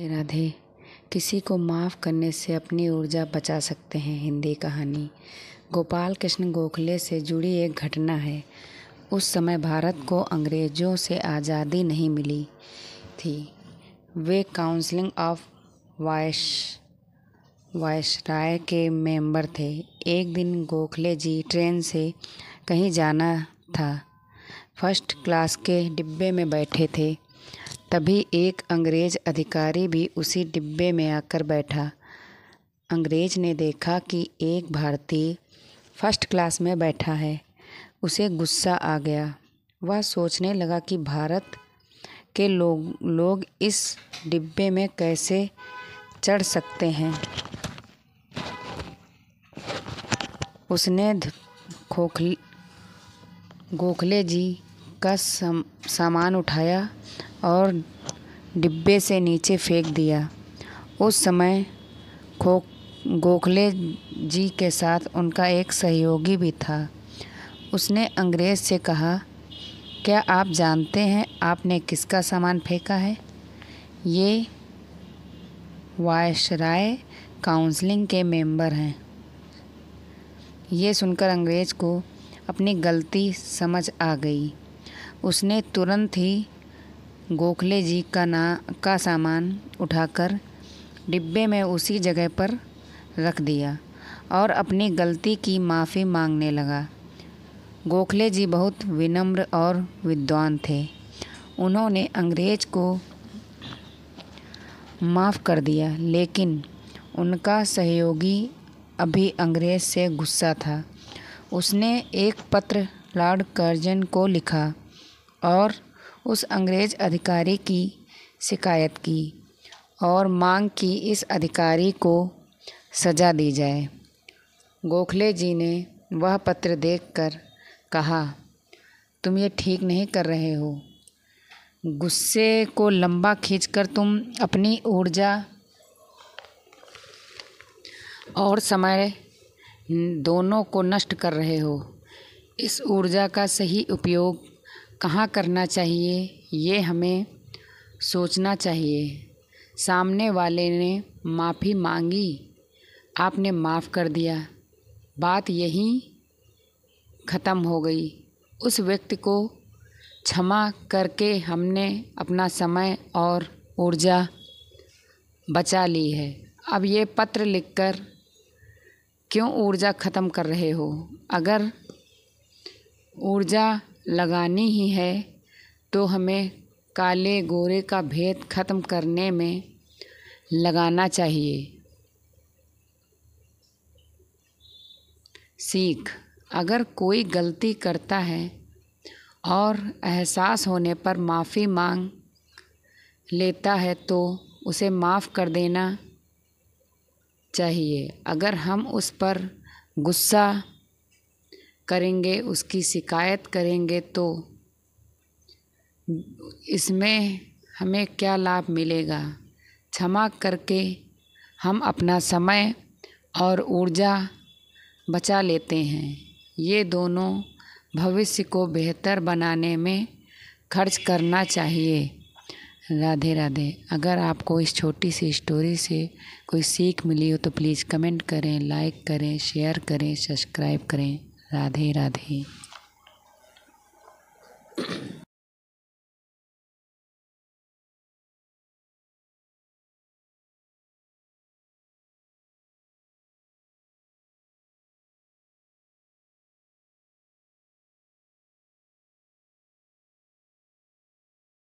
राधे किसी को माफ़ करने से अपनी ऊर्जा बचा सकते हैं हिंदी कहानी गोपाल कृष्ण गोखले से जुड़ी एक घटना है उस समय भारत को अंग्रेज़ों से आज़ादी नहीं मिली थी वे काउंसलिंग ऑफ वायश वायसराय के मेंबर थे एक दिन गोखले जी ट्रेन से कहीं जाना था फर्स्ट क्लास के डिब्बे में बैठे थे तभी एक अंग्रेज अधिकारी भी उसी डिब्बे में आकर बैठा अंग्रेज ने देखा कि एक भारतीय फर्स्ट क्लास में बैठा है उसे गुस्सा आ गया वह सोचने लगा कि भारत के लोग लोग इस डिब्बे में कैसे चढ़ सकते हैं उसने खोखले गोखले जी का सम, सामान उठाया और डिब्बे से नीचे फेंक दिया उस समय खो गोखले जी के साथ उनका एक सहयोगी भी था उसने अंग्रेज़ से कहा क्या आप जानते हैं आपने किसका सामान फेंका है ये वायसराय काउंसलिंग के मेंबर हैं ये सुनकर अंग्रेज़ को अपनी गलती समझ आ गई उसने तुरंत ही गोखले जी का ना का सामान उठाकर डिब्बे में उसी जगह पर रख दिया और अपनी गलती की माफ़ी मांगने लगा गोखले जी बहुत विनम्र और विद्वान थे उन्होंने अंग्रेज को माफ़ कर दिया लेकिन उनका सहयोगी अभी अंग्रेज से गुस्सा था उसने एक पत्र लॉर्ड कर्जन को लिखा और उस अंग्रेज अधिकारी की शिकायत की और मांग की इस अधिकारी को सज़ा दी जाए गोखले जी ने वह पत्र देखकर कहा तुम ये ठीक नहीं कर रहे हो गुस्से को लंबा खींचकर तुम अपनी ऊर्जा और समय दोनों को नष्ट कर रहे हो इस ऊर्जा का सही उपयोग कहाँ करना चाहिए ये हमें सोचना चाहिए सामने वाले ने माफ़ी मांगी आपने माफ़ कर दिया बात यहीं ख़त्म हो गई उस व्यक्ति को क्षमा करके हमने अपना समय और ऊर्जा बचा ली है अब ये पत्र लिखकर क्यों ऊर्जा ख़त्म कर रहे हो अगर ऊर्जा लगानी ही है तो हमें काले गोरे का भेद ख़त्म करने में लगाना चाहिए सीख अगर कोई गलती करता है और एहसास होने पर माफ़ी मांग लेता है तो उसे माफ़ कर देना चाहिए अगर हम उस पर गुस्सा करेंगे उसकी शिकायत करेंगे तो इसमें हमें क्या लाभ मिलेगा क्षमा करके हम अपना समय और ऊर्जा बचा लेते हैं ये दोनों भविष्य को बेहतर बनाने में खर्च करना चाहिए राधे राधे अगर आपको इस छोटी सी स्टोरी से कोई सीख मिली हो तो प्लीज़ कमेंट करें लाइक करें शेयर करें सब्सक्राइब करें राधे राधे